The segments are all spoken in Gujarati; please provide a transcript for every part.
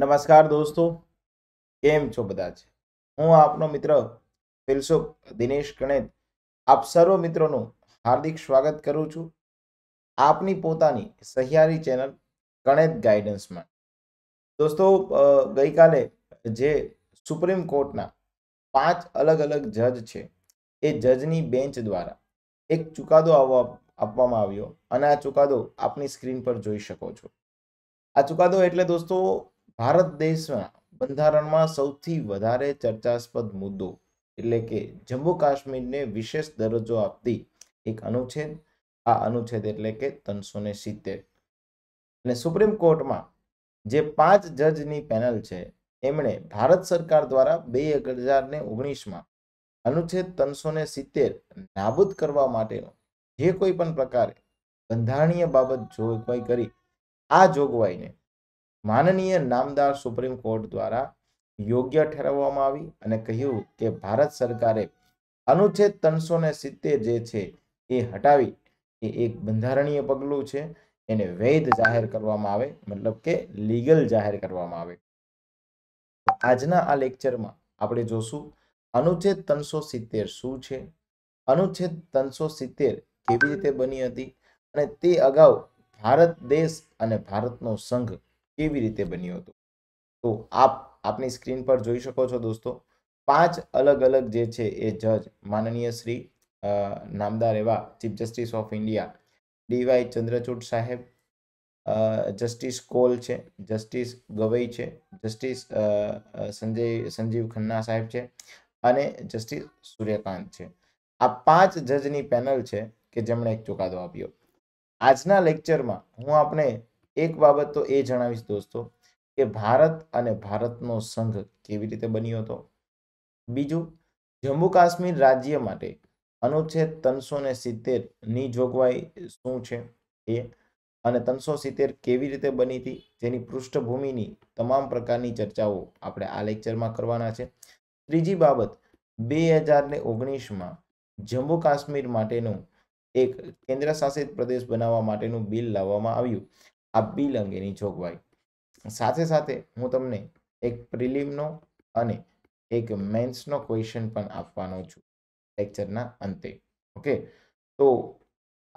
નમસ્કાર દોસ્તો કેમ છો બધા છે હું આપનો મિત્ર ફિલસુફ દિનેશ ગણેત આપ સર્વ મિત્રોનું હાર્દિક સ્વાગત કરું છું આપની પોતાની સહિયારી ચેનલ ગણેત ગાઈડન્સમાં દોસ્તો ગઈકાલે જે સુપ્રીમ કોર્ટના પાંચ અલગ અલગ જજ છે એ જજની બેન્ચ દ્વારા એક ચુકાદો આપવામાં આવ્યો અને આ ચુકાદો આપની સ્ક્રીન પર જોઈ શકો છો આ ચુકાદો એટલે દોસ્તો ભારત દેશમાં બંધારણમાં સૌથી વધારે ચર્ચાસ્પદ મુદ્દો એટલે કે જમ્મુ કાશ્મીરને વિશેષ દરજ્જો આપતી એક અનુચ્છેદ આ અનુચ્છેદ એટલે કે ત્રણસો ને સિત્તેર અને સુપ્રીમ કોર્ટમાં જે પાંચ જજની પેનલ છે એમણે ભારત સરકાર દ્વારા બે હજાર ને ઓગણીસમાં અનુચ્છેદ ત્રણસો ને સિત્તેર નાબૂદ કરવા માટેનો જે કોઈ પણ પ્રકારે બંધારણીય બાબત જોગવાઈ કરી આ જોગવાઈને માનનીય નામદાર સુપ્રીમ કોર્ટ દ્વારા યોગ્ય ઠેરવવામાં આવી અને કહ્યું કે ભારત સરકારે અનુચ્છેદ ત્રણસો ને સિત્તેર જે છે એ હટાવી એ એક બંધારણીય પગલું છે એને વૈધ જાહેર કરવામાં આવે મતલબ કે લીગલ જાહેર કરવામાં આવે આજના આ લેક્ચરમાં આપણે જોશું અનુચ્છેદ ત્રણસો સિત્તેર શું છે અનુચ્છેદ ત્રણસો સિત્તેર કેવી રીતે બની હતી અને તે અગાઉ ભારત દેશ અને ભારતનો સંઘ કેવી રીતે બન્યું હતું તો આપ આપની સ્ક્રીન પર જોઈ શકો છો દોસ્તો પાંચ અલગ અલગ જે છે એ જજ માનનીય શ્રી નામદાર એવા chief justice of India DY Chandrachud સાહેબ જસ્ટિસ કોલ છે જસ્ટિસ ગવઈ છે જસ્ટિસ સંજય સંજીવ ખન્ના સાહેબ છે અને જસ્ટિસ સૂર્યકાંત છે આ પાંચ જજની પેનલ છે કે જેમણે એક ચુકાદો આપ્યો આજના લેક્ચરમાં હું આપણે એક બાબત તો એ જણાવીશ દોસ્તો કે ભારત અને ભારતનો સંઘ કેવી રીતે બન્યો હતો બીજું જમ્મુ કાશ્મીર રાજ્ય માટે અનુચ્છેદ ત્રણસો ને સિત્તેરની જોગવાઈ શું છે એ અને ત્રણસો સિત્તેર કેવી રીતે બની હતી જેની પૃષ્ઠભૂમિની તમામ પ્રકારની ચર્ચાઓ આપણે આ લેક્ચરમાં કરવાના છે ત્રીજી બાબત બે હજાર ને ઓગણીસમાં જમ્મુ કાશ્મીર માટેનું એક કેન્દ્ર શાસિત પ્રદેશ બનાવવા માટેનું બિલ લાવવામાં આવ્યું આ બિલ અંગેની જોગવાઈ સાથે સાથે હું તમને એક પ્રિલિમનો અને એક મેન્સનો ક્વેશ્ચન પણ આપવાનો છું લેક્ચરના અંતે ઓકે તો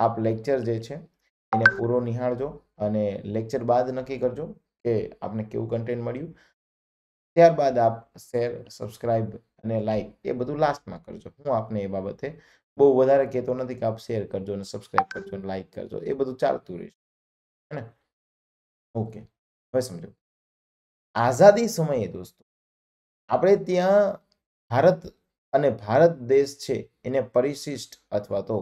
આપ લેક્ચર જે છે એને પૂરો નિહાળજો અને લેક્ચર બાદ નક્કી કરજો કે આપને કેવું કન્ટેન્ટ મળ્યું ત્યારબાદ આપ શેર સબસ્ક્રાઈબ અને લાઈક એ બધું લાસ્ટમાં કરજો હું આપને એ બાબતે બહુ વધારે કહેતો નથી કે આપ શેર કરજો અને સબસ્ક્રાઇબ કરજો અને લાઈક કરજો એ બધું ચાલતું રહેશે હે ને ઓકે હવે સમજો આઝાદી સમયે દોસ્તો આપણે ત્યાં ભારત અને ભારત દેશ છે એને પરિશિષ્ટ અથવા તો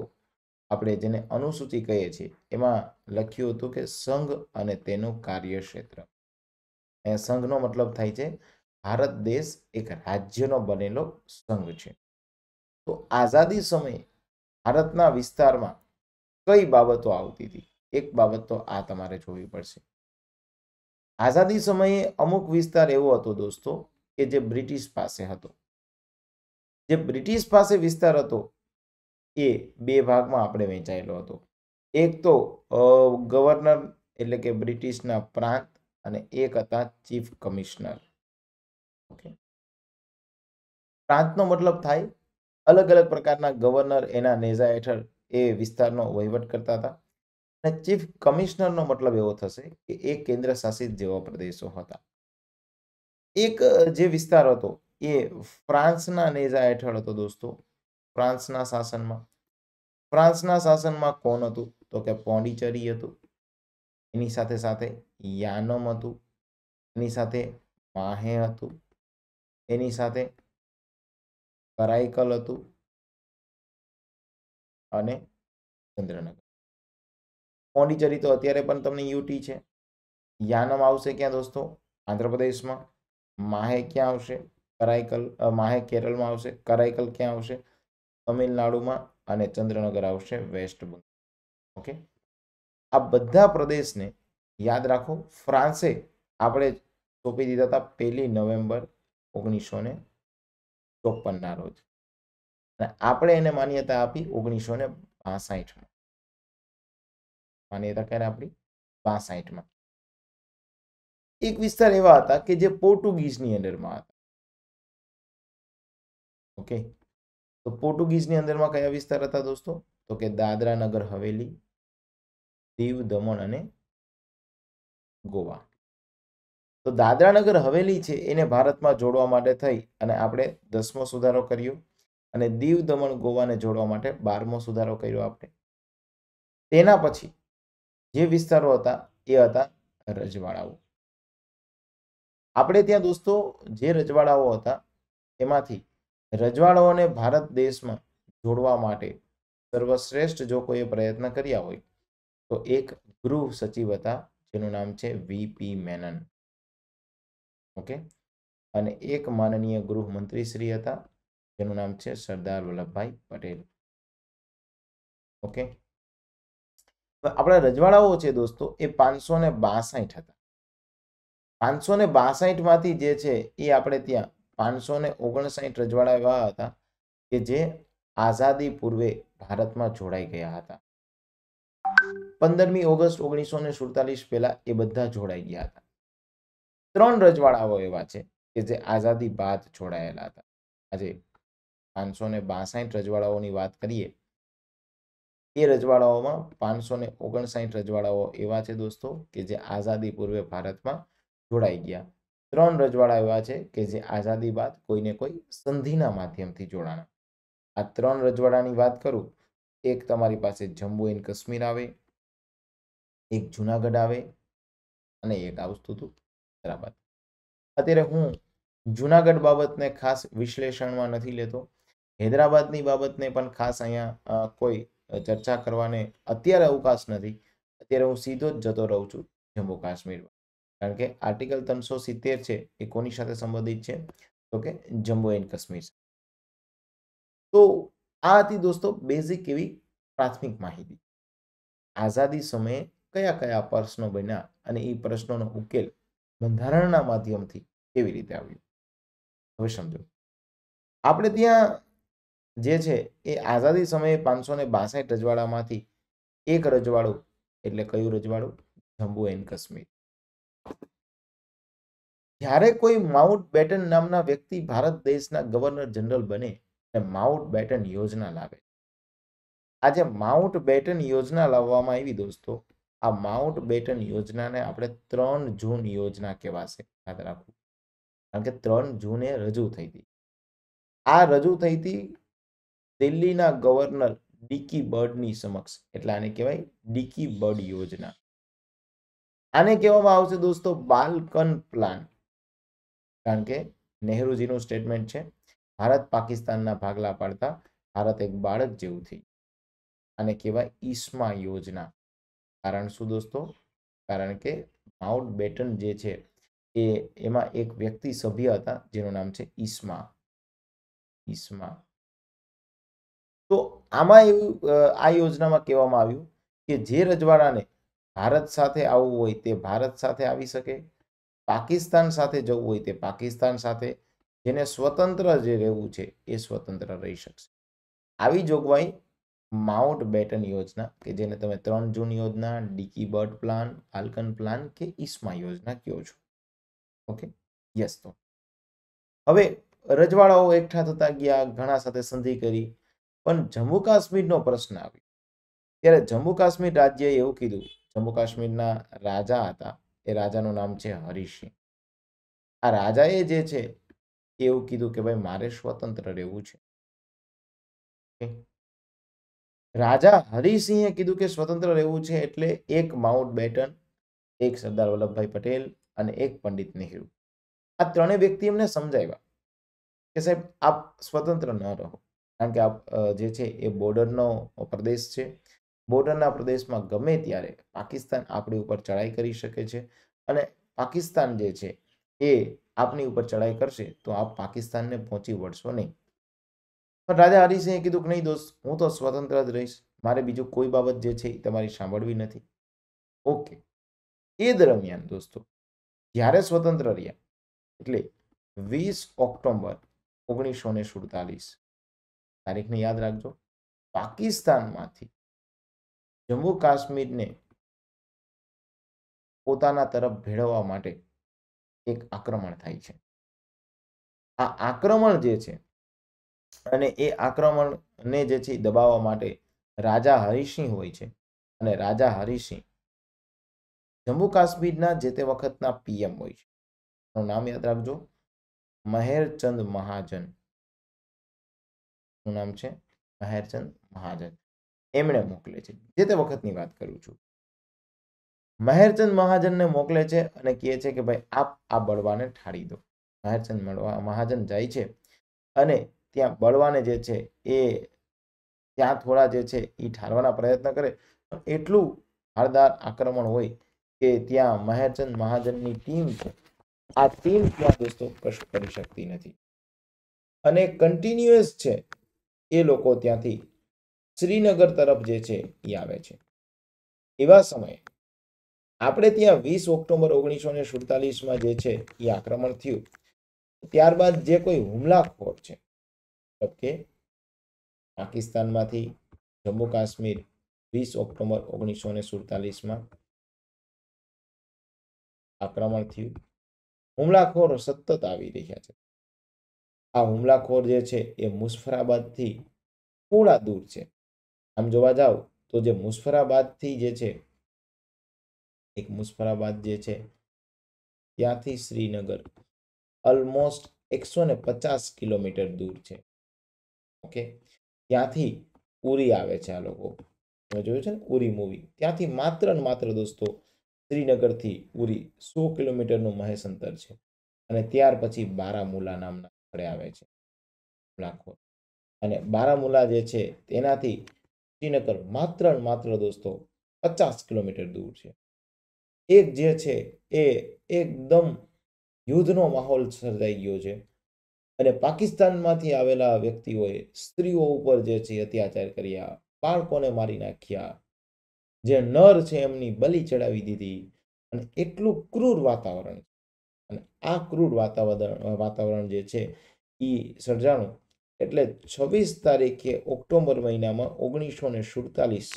આપણે જેને અનુસૂચિ કહીએ છીએ એમાં લખ્યું હતું કે સંઘ અને તેનું કાર્યક્ષેત્ર અહીંયા સંઘનો મતલબ થાય છે ભારત દેશ એક રાજ્યનો બનેલો સંઘ છે તો આઝાદી સમયે ભારતના વિસ્તારમાં કઈ બાબતો આવતી હતી એક બાબત તો આ તમારે જોવી પડશે આઝાદી સમયે અમુક વિસ્તાર એવો હતો દોસ્તો કે જે બ્રિટિશ પાસે હતો જે બ્રિટિશ પાસે વિસ્તાર હતો એ બે ભાગમાં આપણે વહેંચાયેલો હતો એક તો ગવર્નર એટલે કે બ્રિટિશના પ્રાંત અને એક હતા ચીફ કમિશનર ઓકે પ્રાંતનો મતલબ થાય અલગ અલગ પ્રકારના ગવર્નર એના નેજા હેઠળ એ વિસ્તારનો વહીવટ કરતા હતા અને ચીફ કમિશનરનો મતલબ એવો થશે કે એ કેન્દ્ર શાસિત જેવા પ્રદેશો હતા એક જે વિસ્તાર હતો એ ફ્રાન્સના નેજા હેઠળ હતો દોસ્તો ફ્રાન્સના શાસનમાં ફ્રાન્સના શાસનમાં કોણ હતું તો કે પોંડિચેરી હતું એની સાથે સાથે યાનમ હતું એની સાથે માહે હતું એની સાથે કરાઈકલ હતું અને ચંદ્રનગર પોંડિચેરી તો અત્યારે પણ તમને યુટી છે યાનમ આવશે ક્યાં દોસ્તો આંધ્રપ્રદેશમાં માહે ક્યાં આવશે કરાઈકલ માહે કેરલમાં આવશે કરાઈકલ ક્યાં આવશે તમિલનાડુમાં અને ચંદ્રનગર આવશે વેસ્ટ બંગાળ ઓકે આ બધા પ્રદેશને યાદ રાખો ફ્રાન્સે આપણે સોંપી દીધા હતા પહેલી નવેમ્બર ઓગણીસો ને ચોપનના રોજ અને આપણે એને માન્યતા આપી ઓગણીસો ને બાસાઠમાં અને હતા આપણી બાસાઠમાં એક વિસ્તાર એવા હતા કે જે પોર્ટુગીઝની અંડરમાં હતા ઓકે તો પોર્ટુગીઝની અંદરમાં કયા વિસ્તાર હતા દોસ્તો તો કે દાદરા નગર હવેલી દીવ દમણ અને ગોવા તો દાદરા નગર હવેલી છે એને ભારતમાં જોડવા માટે થઈ અને આપણે દસમો સુધારો કર્યો અને દીવ દમણ ગોવાને જોડવા માટે બારમો સુધારો કર્યો આપણે તેના પછી જે વિસ્તારો હતા એ હતા રજવાડાઓ આપણે ત્યાં દોસ્તો જે રજવાડાઓ હતા એમાંથી રજવાડાઓને ભારત દેશમાં જોડવા માટે સર્વશ્રેષ્ઠ જો કોઈએ પ્રયત્ન કર્યા હોય તો એક ગૃહ સચિવ હતા જેનું નામ છે વીપી મેનન ઓકે અને એક માનનીય ગૃહમંત્રી શ્રી હતા જેનું નામ છે સરદાર વલ્લભભાઈ પટેલ ઓકે આપણા રજવાડાઓ છે દોસ્તો એ પાંચસો ને બાસઠ હતા પાંચસો ને માંથી જે છે એ આપણે ત્યાં પાંચસો ને ઓગણસાઠ રજવાડા એવા હતા કે જે આઝાદી પૂર્વે ભારતમાં જોડાઈ ગયા હતા પંદરમી ઓગસ્ટ ઓગણીસો ને સુડતાલીસ પહેલા એ બધા જોડાઈ ગયા હતા ત્રણ રજવાડાઓ એવા છે કે જે આઝાદી બાદ જોડાયેલા હતા આજે પાંચસો ને બાસઠ રજવાડાઓની વાત કરીએ એ રજવાડાઓમાં પાંચસો ને ઓગણસાઠ રજવાડાઓ એવા છે દોસ્તો કે જે આઝાદી પૂર્વે ભારતમાં જોડાઈ ગયા ત્રણ રજવાડા એવા છે કે જે આઝાદી બાદ કોઈને કોઈ સંધિના માધ્યમથી જોડાણા આ ત્રણ રજવાડાની વાત કરું એક તમારી પાસે જમ્મુ એન્ડ કાશ્મીર આવે એક જુનાગઢ આવે અને એક આવતું હતું હૈદરાબાદ અત્યારે હું જુનાગઢ બાબતને ખાસ વિશ્લેષણમાં નથી લેતો હૈદરાબાદની બાબતને પણ ખાસ અહીંયા કોઈ ચર્ચા કરવાને અત્યારે અવકાશ નથી અત્યારે હું સીધો જ જતો રહું છું જમ્મુ કાશ્મીરમાં કારણ કે આર્ટિકલ ત્રણસો સિત્તેર છે એ કોની સાથે સંબંધિત છે તો કે જમ્મુ એન્ડ કાશ્મીર તો આ હતી દોસ્તો બેઝિક એવી પ્રાથમિક માહિતી આઝાદી સમયે કયા કયા પ્રશ્નો બન્યા અને એ પ્રશ્નોનો ઉકેલ બંધારણના માધ્યમથી કેવી રીતે આવ્યો હવે સમજો આપણે ત્યાં જે છે એ આઝાદી સમયે પાંચસો ને બાસઠ રજવાડામાંથી એક રજવાડું એટલે કયું રજવાડું જમ્મુ એન્ડ કાશ્મીર જ્યારે કોઈ માઉન્ટ બેટન નામના વ્યક્તિ ભારત દેશના ગવર્નર જનરલ બને માઉન્ટ બેટન યોજના લાવે આજે માઉન્ટ બેટન યોજના લાવવામાં આવી દોસ્તો આ માઉન્ટ બેટન યોજનાને આપણે ત્રણ જૂન યોજના કહેવાશે યાદ રાખવું કારણ કે ત્રણ જૂને રજૂ થઈ હતી આ રજૂ થઈ હતી દિલ્હીના ગવર્નર ડીકી બર્ડની સમક્ષ એટલે આને કહેવાય ડીકી બર્ડ યોજના આને કહેવામાં આવશે દોસ્તો બાલકન પ્લાન કારણ કે નેહરુજીનું સ્ટેટમેન્ટ છે ભારત પાકિસ્તાનના ભાગલા પાડતા ભારત એક બાળક જેવું થઈ આને કહેવાય ઈસ્મા યોજના કારણ શું દોસ્તો કારણ કે માઉન્ટ બેટન જે છે એ એમાં એક વ્યક્તિ સભ્ય હતા જેનું નામ છે ઈસ્મા ઈસ્મા તો આમાં એવું આ યોજનામાં કહેવામાં આવ્યું કે જે રજવાડાને ભારત સાથે આવવું હોય તે ભારત સાથે આવી શકે પાકિસ્તાન સાથે જવું હોય તે પાકિસ્તાન સાથે જેને સ્વતંત્ર જે રહેવું છે એ સ્વતંત્ર રહી શકશે આવી જોગવાઈ માઉન્ટ બેટન યોજના કે જેને તમે ત્રણ જૂન યોજના Dickie Bird plan Falcon plan કે ઈસ્મા યોજના કહો છો ઓકે યસ તો હવે રજવાડાઓ એકઠા થતા ગયા ઘણા સાથે સંધિ કરી પણ જમ્મુ કાશ્મીરનો પ્રશ્ન આવ્યો ત્યારે જમ્મુ કાશ્મીર રાજ્યએ એવું કીધું જમ્મુ કાશ્મીરના રાજા હતા એ રાજાનું નામ છે હરિસિંહ આ રાજાએ જે છે એવું કીધું કે ભાઈ મારે સ્વતંત્ર રહેવું છે રાજા હરિસિંહે કીધું કે સ્વતંત્ર રહેવું છે એટલે એક માઉન્ટ બેટન એક સરદાર વલ્લભભાઈ પટેલ અને એક પંડિત નેહરુ આ ત્રણેય વ્યક્તિ એમને સમજાવ્યા કે સાહેબ આપ સ્વતંત્ર ન રહો કારણ કે આ જે છે એ બોર્ડરનો પ્રદેશ છે બોર્ડરના પ્રદેશમાં ગમે ત્યારે પાકિસ્તાન આપણી ઉપર ચડાઈ કરી શકે છે અને પાકિસ્તાન જે છે એ આપની ઉપર ચડાઈ કરશે તો આપ પાકિસ્તાનને પહોંચી વળશો નહીં પણ રાજા હરિસિંહે કીધું કે નહીં દોસ્ત હું તો સ્વતંત્ર જ રહીશ મારે બીજું કોઈ બાબત જે છે એ તમારી સાંભળવી નથી ઓકે એ દરમિયાન દોસ્તો જ્યારે સ્વતંત્ર રહ્યા એટલે વીસ ઓક્ટોમ્બર ઓગણીસો ને સુડતાલીસ તારીખને યાદ રાખજો પાકિસ્તાનમાંથી જમ્મુ કાશ્મીરને પોતાના તરફ ભેળવવા માટે એક આક્રમણ થાય છે આ આક્રમણ જે છે અને એ આક્રમણને જે છે દબાવવા માટે રાજા હરિસિંહ હોય છે અને રાજા હરિસિંહ જમ્મુ કાશ્મીરના જે તે વખતના પીએમ હોય છે નામ યાદ રાખજો મહેરચંદ મહાજન શું નામ છે મહેરચંદ મહાજન એમણે મોકલે છે જે તે વખતની વાત કરું છું મહેરચંદ મહાજનને મોકલે છે અને કહે છે કે ભાઈ આપ આ બળવાને ઠાળી દો મહેરચંદ મહાજન જાય છે અને ત્યાં બળવાને જે છે એ ત્યાં થોડા જે છે એ ઠારવાના પ્રયત્ન કરે પણ એટલું હારદાર આક્રમણ હોય કે ત્યાં મહેરચંદ મહાજનની ટીમ છે આ ટીમ ત્યાં દોસ્તો કશું કરી શકતી નથી અને કન્ટિન્યુઅસ છે એ લોકો ત્યાંથી શ્રીનગર તરફ જે છે એ આવે છે એવા સમયે આપણે ત્યાં વીસ ઓક્ટોબર ઓગણીસો ને સુડતાલીસમાં જે છે એ આક્રમણ થયું ત્યારબાદ જે કોઈ હુમલાખોર છે કે પાકિસ્તાનમાંથી જમ્મુ કાશ્મીર વીસ ઓક્ટોબર ઓગણીસો ને સુડતાલીસમાં આક્રમણ થયું હુમલાખોર સતત આવી રહ્યા છે આ હુમલાખોર જે છે એ મુસ્ફરાબાદથી થોડા દૂર છે આમ જોવા જાઓ તો જે મુસ્ફરાબાદથી જે છે એક મુસ્ફરાબાદ જે છે ત્યાંથી શ્રીનગર ઓલમોસ્ટ એકસો ને પચાસ કિલોમીટર દૂર છે ઓકે ત્યાંથી ઉરી આવે છે આ લોકો તમે જોયું છે ને ઉરી મૂવી ત્યાંથી માત્ર ને માત્ર દોસ્તો શ્રીનગરથી ઉરી સો કિલોમીટરનું મહેશ અંતર છે અને ત્યાર પછી બારામુલા નામના આગળ આવે છે લાખો અને બારામુલા જે છે તેનાથી શ્રીનગર માત્ર માત્ર દોસ્તો પચાસ કિલોમીટર દૂર છે એક જે છે એ એકદમ યુદ્ધનો માહોલ સર્જાઈ ગયો છે અને પાકિસ્તાનમાંથી આવેલા વ્યક્તિઓએ સ્ત્રીઓ ઉપર જે છે અત્યાચાર કર્યા બાળકોને મારી નાખ્યા જે નર છે એમની બલી ચડાવી દીધી અને એટલું ક્રૂર વાતાવરણ છે અને આ ક્રૂડ વાતાવરણ વાતાવરણ જે છે એ સર્જાણું એટલે છવ્વીસ તારીખે ઓક્ટોબર મહિનામાં ઓગણીસો ને સુડતાલીસ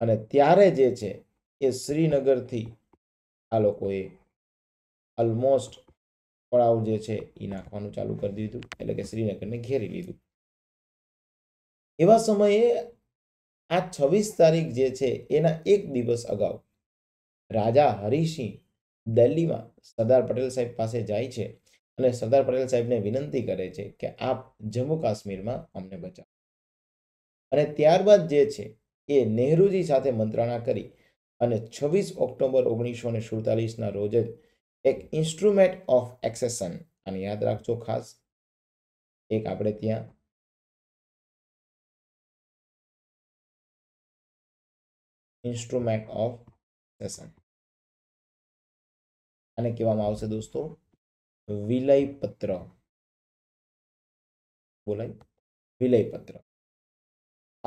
અને ત્યારે જે છે એ શ્રીનગરથી આ લોકોએ ઓલમોસ્ટ પડાવ જે છે એ નાખવાનું ચાલુ કરી દીધું એટલે કે શ્રીનગરને ઘેરી લીધું એવા સમયે આ છવ્વીસ તારીખ જે છે એના એક દિવસ અગાઉ રાજા હરિસિંહ દિલ્હીમાં સરદાર પટેલ સાહેબ પાસે જાય છે અને સરદાર પટેલ સાહેબને વિનંતી કરે છે કે આપ જમ્મુ કાશ્મીરમાં અમને બચાવો અને ત્યારબાદ જે છે એ નેહરુજી સાથે મંત્રણા કરી અને છવ્વીસ ઓક્ટોબર ઓગણીસો ને સુડતાલીસના રોજ જ એક ઇન્સ્ટ્રુમેન્ટ ઓફ એક્સેસન અને યાદ રાખજો ખાસ એક આપણે ત્યાં ઇન્સ્ટ્રુમેન્ટ ઓફ સેશન આને કહેવામાં આવશે દોસ્તો વિલયપત્ર બોલાય વિલયપત્ર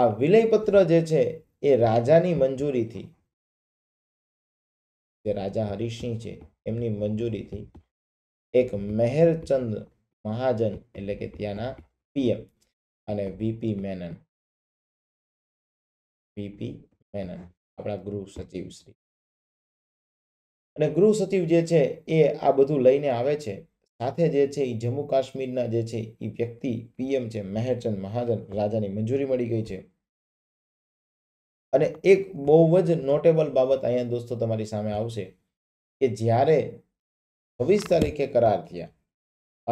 આ વિલયપત્ર જે છે એ રાજાની મંજૂરીથી જે રાજા હરિસિંહ છે એમની મંજૂરીથી એક મહેરચંદ મહાજન એટલે કે ત્યાંના પીએમ અને વીપી મેનન વીપી મેનન આપણા ગૃહ સચિવ શ્રી અને ગૃહ સચિવ જે છે એ આ બધું લઈને આવે છે સાથે જે છે એ જમ્મુ કાશ્મીરના જે છે એ વ્યક્તિ પીએમ છે મહેરચંદ મહાજન રાજાની મંજૂરી મળી ગઈ છે અને એક બહુ જ નોટેબલ બાબત અહીંયા દોસ્તો તમારી સામે આવશે કે જ્યારે છવ્વીસ તારીખે કરાર થયા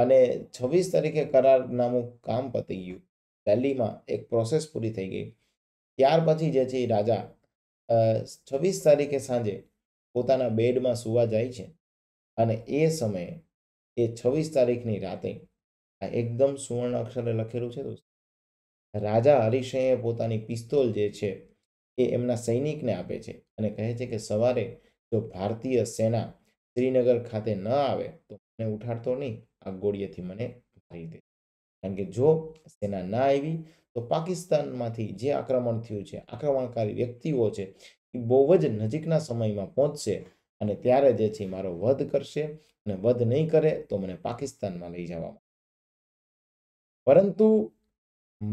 અને છવ્વીસ તારીખે કરારનામું કામ પતી ગયું દિલ્હીમાં એક પ્રોસેસ પૂરી થઈ ગઈ ત્યાર પછી જે છે એ રાજા છવ્વીસ તારીખે સાંજે પોતાના બેડમાં સૂવા જાય છે અને એ સમયે એ છવ્વીસ તારીખની રાતે આ એકદમ સુવર્ણ અક્ષરે લખેલું છે દોસ્તો રાજા હરિસિંહે પોતાની પિસ્તોલ જે છે એ એમના સૈનિકને આપે છે અને કહે છે કે સવારે જો ભારતીય સેના શ્રીનગર ખાતે ન આવે તો મને ઉઠાડતો નહીં આ ગોળીએથી મને મારી દે કારણ કે જો સેના ના આવી તો પાકિસ્તાનમાંથી જે આક્રમણ થયું છે આક્રમણકારી વ્યક્તિઓ છે બહુ જ નજીકના સમયમાં પહોંચશે અને ત્યારે જે છે મારો વધ કરશે અને વધ નહીં કરે તો મને પાકિસ્તાનમાં લઈ જવામાં પરંતુ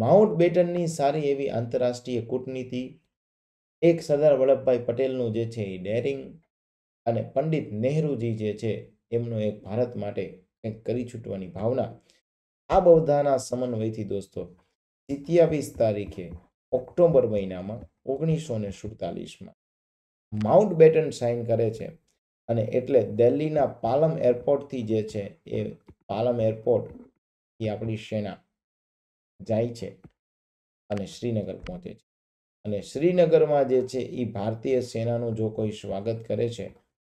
માઉન્ટ બેટનની સારી એવી આંતરરાષ્ટ્રીય કૂટનીતિ એક સરદાર વલ્લભભાઈ પટેલનું જે છે એ ડેરિંગ અને પંડિત નેહરુજી જે છે એમનો એક ભારત માટે કંઈક કરી છૂટવાની ભાવના આ બધાના સમન્વયથી દોસ્તો સિત્યાવીસ તારીખે ઓક્ટોબર મહિનામાં ઓગણીસો ને સુડતાલીસમાં માઉન્ટ બેટન સાઇન કરે છે અને એટલે દિલ્હીના પાલમ એરપોર્ટથી જે છે એ પાલમ એરપોર્ટથી આપણી સેના જાય છે અને શ્રીનગર પહોંચે છે અને શ્રીનગરમાં જે છે એ ભારતીય સેનાનું જો કોઈ સ્વાગત કરે છે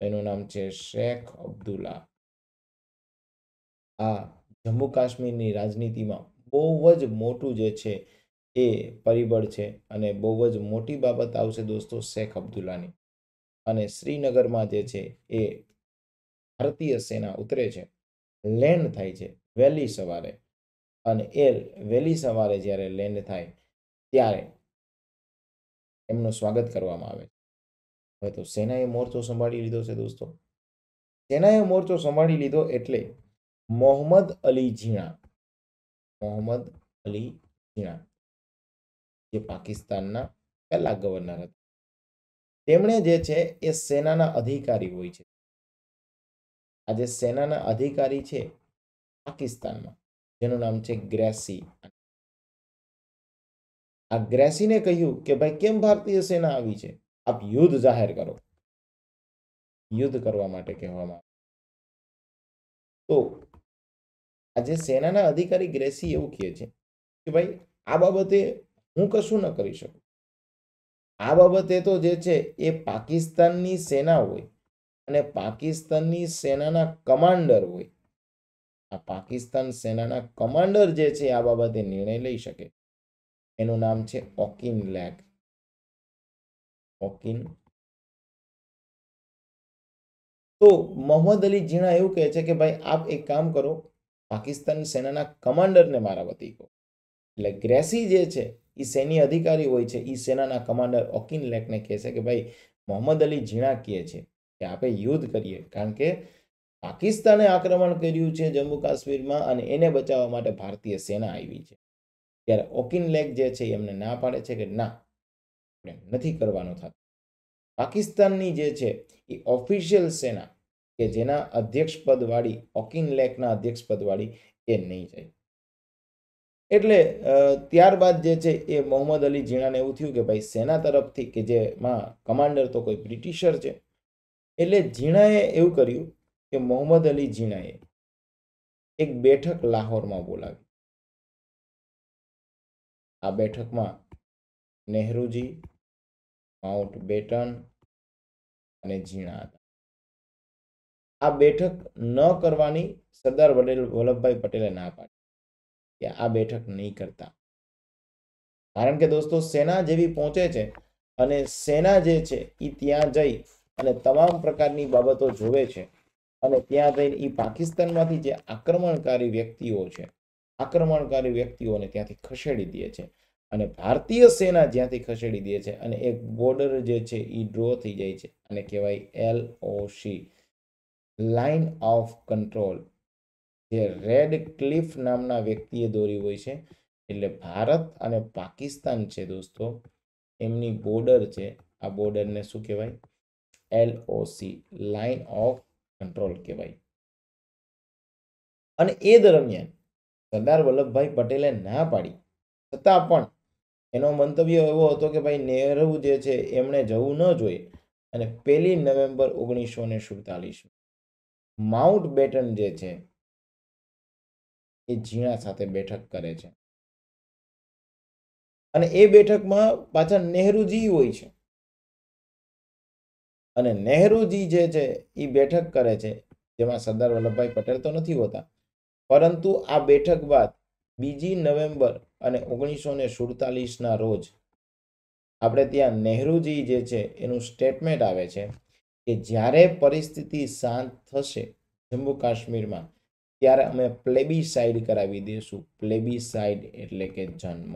એનું નામ છે શેખ અબ્દુલ્લા આ જમ્મુ કાશ્મીરની રાજનીતિમાં બહુ જ મોટું જે છે એ પરિબળ છે અને બહુ જ મોટી બાબત આવશે દોસ્તો શેખ અબ્દુલ્લાની અને શ્રીનગરમાં જે છે એ ભારતીય સેના ઉતરે છે લેન્ડ થાય છે વહેલી સવારે અને એ વહેલી સવારે જ્યારે લેન્ડ થાય ત્યારે એમનું સ્વાગત કરવામાં આવે હવે તો સેનાએ મોરચો સંભાળી લીધો છે દોસ્તો સેનાએ મોરચો સંભાળી લીધો એટલે મોહમ્મદ અલી ઝીણા મોહમ્મદ અલી ઝીણા જે પાકિસ્તાનના પહેલા ગવર્નર હતા તેમણે જે છે એ સેનાના અધિકારી હોય છે આ સેનાના અધિકારી છે પાકિસ્તાનમાં જેનું નામ છે ગ્રેસી આ ગ્રેસીને કહ્યું કે ભાઈ કેમ ભારતીય સેના આવી છે આપ યુદ્ધ જાહેર કરો યુદ્ધ કરવા માટે કહેવામાં તો આજે સેનાના અધિકારી ગ્રેસી એવું કહે છે કે ભાઈ આ બાબતે હું કશું ન કરી શકું આ બાબતે તો જે છે એ પાકિસ્તાનની સેના હોય અને પાકિસ્તાનની સેનાના કમાન્ડર હોય આ પાકિસ્તાન સેનાના કમાન્ડર જે છે આ બાબતે નિર્ણય લઈ શકે એનું નામ છે ઓકિન લેગ ઓકિન તો મોહમ્મદ અલી જીણા એવું કહે છે કે ભાઈ આપ એક કામ કરો પાકિસ્તાન સેનાના કમાન્ડરને મારા વતી કહો એટલે ગ્રેસી જે છે એ સેની અધિકારી હોય છે એ સેનાના કમાન્ડર ઓકિન લેકને કહે છે કે ભાઈ મોહમ્મદ અલી ઝીણા કહે છે કે આપણે યુદ્ધ કરીએ કારણ કે પાકિસ્તાને આક્રમણ કર્યું છે જમ્મુ કાશ્મીરમાં અને એને બચાવવા માટે ભારતીય સેના આવી છે ત્યારે ઓકિન લેક જે છે એમને ના પાડે છે કે ના આપણે નથી કરવાનું થતું પાકિસ્તાનની જે છે એ ઓફિશિયલ સેના કે જેના અધ્યક્ષ પદવાળી ઓકિન લેકના અધ્યક્ષ પદવાળી એ નહીં જાય એટલે ત્યારબાદ જે છે એ મોહમ્મદ અલી જીણાને એવું થયું કે ભાઈ સેના તરફથી કે જેમાં કમાન્ડર તો કોઈ બ્રિટિશર છે એટલે જીણાએ એવું કર્યું કે મોહમ્મદ અલી જીણાએ એક બેઠક લાહોરમાં બોલાવી આ બેઠકમાં નેહરુજી માઉન્ટ બેટન અને ઝીણા હતા આ બેઠક ન કરવાની સરદાર વડેલ વલ્લભભાઈ પટેલે ના પાડી કે આ બેઠક નહીં કરતા કારણ કે દોસ્તો સેના જેવી પહોંચે છે અને સેના જે છે એ ત્યાં જઈ અને તમામ પ્રકારની બાબતો જોવે છે અને ત્યાં જઈને એ પાકિસ્તાનમાંથી જે આક્રમણકારી વ્યક્તિઓ છે આક્રમણકારી વ્યક્તિઓને ત્યાંથી ખસેડી દે છે અને ભારતીય સેના જ્યાંથી ખસેડી દે છે અને એક બોર્ડર જે છે એ ડ્રો થઈ જાય છે અને કહેવાય L O C line of control જે રેડ ક્લિફ નામના વ્યક્તિએ દોરી હોય છે એટલે ભારત અને પાકિસ્તાન છે દોસ્તો એમની બોર્ડર છે આ બોર્ડરને શું કહેવાય એલઓસી લાઇન ઓફ કંટ્રોલ કહેવાય અને એ દરમિયાન સરદાર વલ્લભભાઈ પટેલે ના પાડી છતાં પણ એનો મંતવ્ય એવો હતો કે ભાઈ નેહરુ જે છે એમણે જવું ન જોઈએ અને પહેલી નવેમ્બર ઓગણીસો ને સુડતાલીસ માઉન્ટ બેટન જે છે એ ઝીણા સાથે બેઠક કરે છે અને એ બેઠકમાં પાછા નહેરુજી હોય છે અને નહેરુજી જે છે એ બેઠક કરે છે જેમાં સરદાર વલ્લભભાઈ પટેલ તો નથી હોતા પરંતુ આ બેઠક બાદ બીજી નવેમ્બર અને ઓગણીસો ને સુડતાલીસના રોજ આપણે ત્યાં નહેરુજી જે છે એનું સ્ટેટમેન્ટ આવે છે કે જ્યારે પરિસ્થિતિ શાંત થશે જમ્મુ કાશ્મીરમાં ત્યારે અમે પ્લેબી પ્લેબિસાઇડ કરાવી દઈશું પ્લેબી સાઇડ એટલે કે જન્મ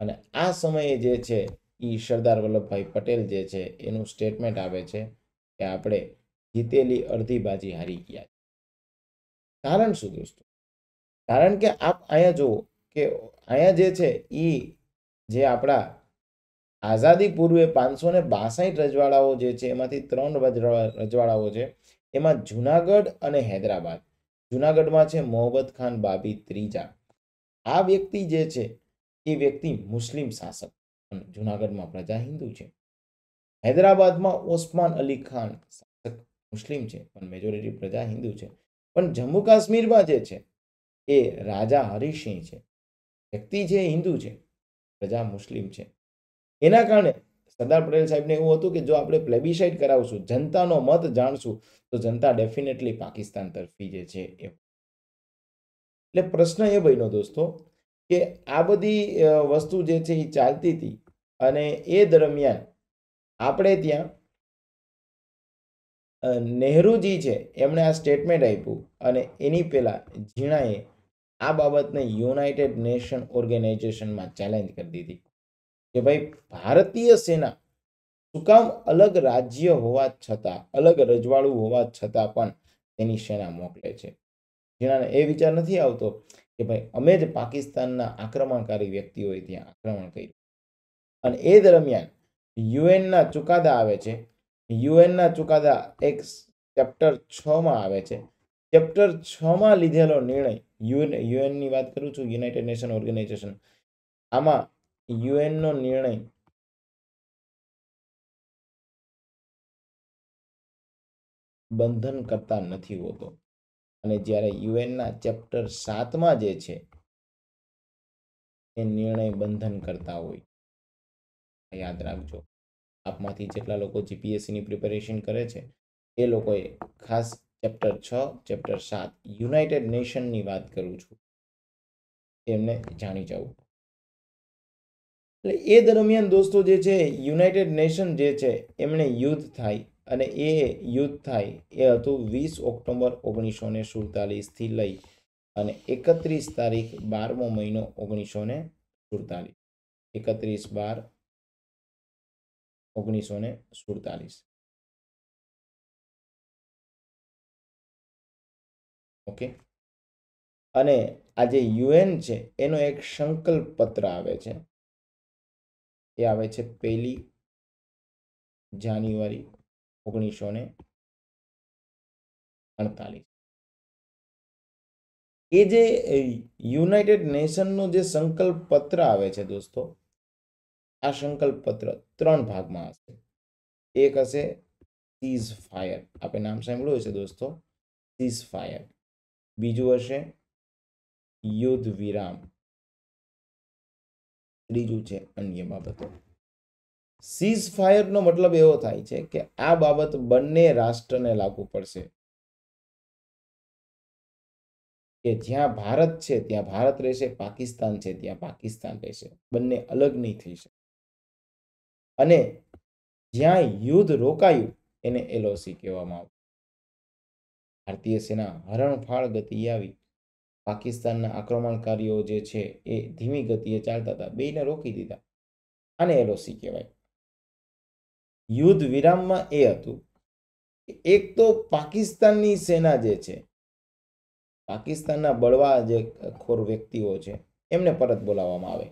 અને આ સમયે જે છે એ સરદાર વલ્લભભાઈ પટેલ જે છે એનું સ્ટેટમેન્ટ આવે છે કે આપણે જીતેલી અડધી બાજી હારી ગયા કારણ શું દોસ્તો કારણ કે આપ અહીંયા જુઓ કે અહીંયા જે છે એ જે આપણા આઝાદી પૂર્વે પાંચસો ને બાસઠ રજવાડાઓ જે છે એમાંથી ત્રણ રજવાડાઓ છે એમાં જુનાગઢ અને હૈદરાબાદ જુનાગઢમાં છે મોહબ્બત ખાન બાબી ત્રીજા આ વ્યક્તિ જે છે એ વ્યક્તિ મુસ્લિમ શાસક અને જુનાગઢમાં પ્રજા હિન્દુ છે હૈદરાબાદમાં ઓસમાન અલી ખાન શાસક મુસ્લિમ છે પણ મેજોરિટી પ્રજા હિન્દુ છે પણ જમ્મુ કાશ્મીરમાં જે છે એ રાજા હરિસિંહ છે વ્યક્તિ જે હિન્દુ છે પ્રજા મુસ્લિમ છે એના કારણે સરદાર પટેલ સાહેબને એવું હતું કે જો આપણે પ્લેબિસાઇડ કરાવશું જનતાનો મત જાણશું તો જનતા ડેફિનેટલી પાકિસ્તાન તરફી જે છે એ એટલે પ્રશ્ન એ બન્યો દોસ્તો કે આ બધી વસ્તુ જે છે એ ચાલતી હતી અને એ દરમિયાન આપણે ત્યાં નહેરુજી છે એમણે આ સ્ટેટમેન્ટ આપ્યું અને એની પહેલાં ઝીણાએ આ બાબતને યુનાઇટેડ નેશન ઓર્ગેનાઇઝેશનમાં ચેલેન્જ કરી દીધી કે ભાઈ ભારતીય સેના શું અલગ રાજ્ય હોવા છતાં અલગ રજવાડું હોવા છતાં પણ તેની સેના મોકલે છે જેનાને એ વિચાર નથી આવતો કે ભાઈ અમે જ પાકિસ્તાનના આક્રમણકારી વ્યક્તિઓએ ત્યાં આક્રમણ કર્યું અને એ દરમિયાન યુએનના ચુકાદા આવે છે યુએનના ચુકાદા એક ચેપ્ટર છમાં આવે છે ચેપ્ટર છમાં લીધેલો નિર્ણય યુએન યુએનની વાત કરું છું યુનાઇટેડ નેશન ઓર્ગેનાઇઝેશન આમાં યુએનનો નિર્ણય બંધન કરતા નથી હોતો અને જ્યારે યુએનના ચેપ્ટર સાતમાં જે છે એ નિર્ણય બંધન કરતા હોય યાદ રાખજો આપમાંથી જેટલા લોકો જીપીએસસીની પ્રિપેરેશન કરે છે એ લોકોએ ખાસ ચેપ્ટર છ ચેપ્ટર સાત યુનાઇટેડ નેશનની વાત કરું છું એમને જાણી જવું એટલે એ દરમિયાન દોસ્તો જે છે યુનાઇટેડ નેશન જે છે એમણે યુદ્ધ થાય અને એ યુદ્ધ થાય એ હતું વીસ ઓક્ટોબર ઓગણીસો ને સુડતાલીસથી લઈ અને એકત્રીસ તારીખ બારમો મહિનો ઓગણીસો ને સુડતાલીસ એકત્રીસ બાર ઓગણીસો ને સુડતાલીસ ઓકે અને આ જે યુએન છે એનો એક સંકલ્પ પત્ર આવે છે એ આવે છે પહેલી જાન્યુઆરી ઓગણીસો ને અડતાલીસ એ જે યુનાઇટેડ નેશનનો જે સંકલ્પ પત્ર આવે છે દોસ્તો આ સંકલ્પ પત્ર ત્રણ ભાગમાં હશે એક હશે સીઝ ફાયર આપણે નામ સાંભળ્યું છે દોસ્તો સીઝ ફાયર બીજું હશે યુદ્ધ વિરામ બીજું છે અન્ય બાબતો સીઝ ફાયરનો મતલબ એવો થાય છે કે આ બાબત બંને રાષ્ટ્રને લાગુ પડશે કે જ્યાં ભારત છે ત્યાં ભારત રહેશે પાકિસ્તાન છે ત્યાં પાકિસ્તાન રહેશે બંને અલગ નહીં થઈ શકે અને જ્યાં યુદ્ધ રોકાયું એને એલઓસી કહેવામાં આવે ભારતીય સેના હરણફાળ ગતિ આવી પાકિસ્તાનના આક્રમણકારીઓ જે છે એ ધીમી ગતિએ ચાલતા હતા બેને રોકી દીધા આને એલઓસી કહેવાય યુદ્ધ વિરામમાં એ હતું એક તો પાકિસ્તાનની સેના જે છે પાકિસ્તાનના બળવા જે ખોર વ્યક્તિઓ છે એમને પરત બોલાવવામાં આવે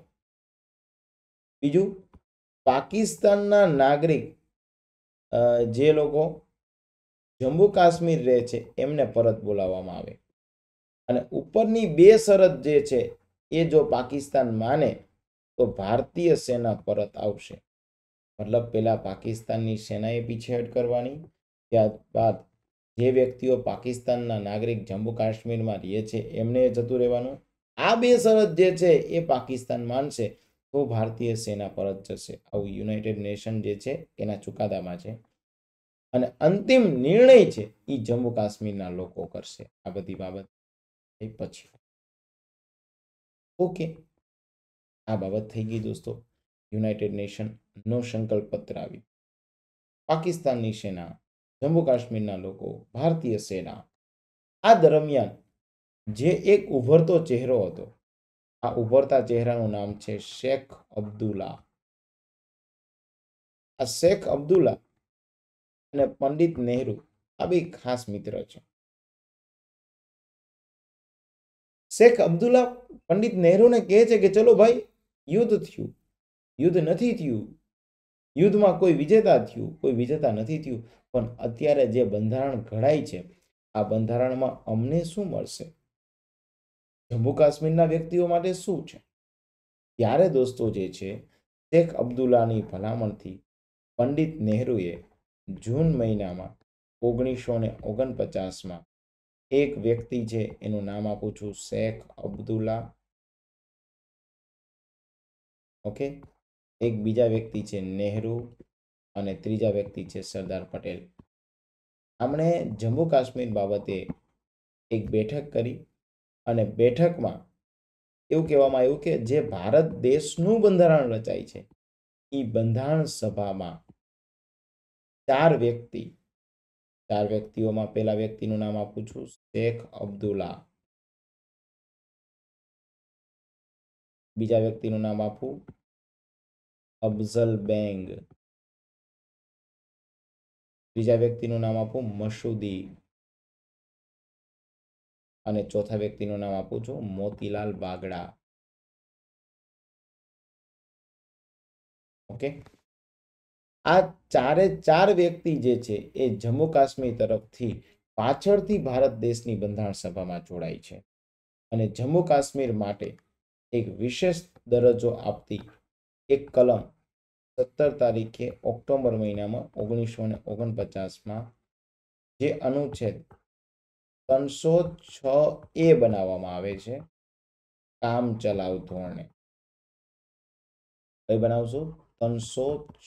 બીજું પાકિસ્તાનના નાગરિક જે લોકો જમ્મુ કાશ્મીર રહે છે એમને પરત બોલાવવામાં આવે અને ઉપરની બે શરત જે છે એ જો પાકિસ્તાન માને તો ભારતીય સેના પરત આવશે મતલબ પહેલાં પાકિસ્તાનની સેનાએ પીછેહટ કરવાની ત્યારબાદ જે વ્યક્તિઓ પાકિસ્તાનના નાગરિક જમ્મુ કાશ્મીરમાં રહે છે એમને જતું રહેવાનું આ બે શરત જે છે એ પાકિસ્તાન માનશે તો ભારતીય સેના પરત જશે આવું યુનાઇટેડ નેશન જે છે એના ચુકાદામાં છે અને અંતિમ નિર્ણય છે એ જમ્મુ કાશ્મીરના લોકો કરશે આ બધી બાબત પછી ઓકે આ બાબત થઈ ગઈ દોસ્તો યુનાઇટેડ નેશનનો સંકલ્પ પત્ર આવી પાકિસ્તાનની સેના જમ્મુ કાશ્મીરના લોકો ભારતીય સેના આ દરમિયાન જે એક ઉભરતો ચહેરો હતો આ ઉભરતા ચહેરાનું નામ છે શેખ અબ્દુલ્લા આ શેખ અબ્દુલ્લા અને પંડિત નેહરુ આ બે ખાસ મિત્ર છે શેખ અબ્દુલ્લા પંડિત નહેરુને કહે છે કે ચલો ભાઈ યુદ્ધ થયું યુદ્ધ નથી થયું યુદ્ધમાં કોઈ વિજેતા થયું કોઈ વિજેતા નથી થયું પણ અત્યારે જે બંધારણ ઘડાય છે આ બંધારણમાં અમને શું મળશે જમ્મુ કાશ્મીરના વ્યક્તિઓ માટે શું છે ત્યારે દોસ્તો જે છે શેખ અબ્દુલ્લાની ભલામણથી પંડિત નહેરુએ જૂન મહિનામાં ઓગણીસો ને ઓગણપચાસમાં એક વ્યક્તિ છે એનું નામ આપું છું શેખ અબ્દુલ્લા ઓકે એક બીજા વ્યક્તિ છે નેહરુ અને ત્રીજા વ્યક્તિ છે સરદાર પટેલ આમણે જમ્મુ કાશ્મીર બાબતે એક બેઠક કરી અને બેઠકમાં એવું કહેવામાં આવ્યું કે જે ભારત દેશનું બંધારણ રચાય છે એ બંધારણ સભામાં ચાર વ્યક્તિ ચાર વ્યક્તિઓમાં પહેલા વ્યક્તિનું નામ આપું છું શેખ અબ્દુલ્લા બીજા વ્યક્તિનું નામ આપું અફઝલ બેંગ ત્રીજા વ્યક્તિનું નામ આપું મસૂદી અને ચોથા વ્યક્તિનું નામ આપું છું મોતીલાલ બાગડા ઓકે આ ચારે ચાર વ્યક્તિ જે છે એ જમ્મુ કાશ્મીર તરફથી પાછળથી ભારત દેશની બંધારણ સભામાં જોડાય છે અને જમ્મુ કાશ્મીર માટે એક વિશેષ દરજ્જો આપતી એક કલમ સત્તર તારીખે ઓક્ટોબર મહિનામાં ઓગણીસો ને ઓગણપચાસમાં જે અનુચ્છેદ ત્રણસો છ એ બનાવવામાં આવે છે કામ ચલાવ ધોરણે કઈ બનાવશું ત્રણસો છ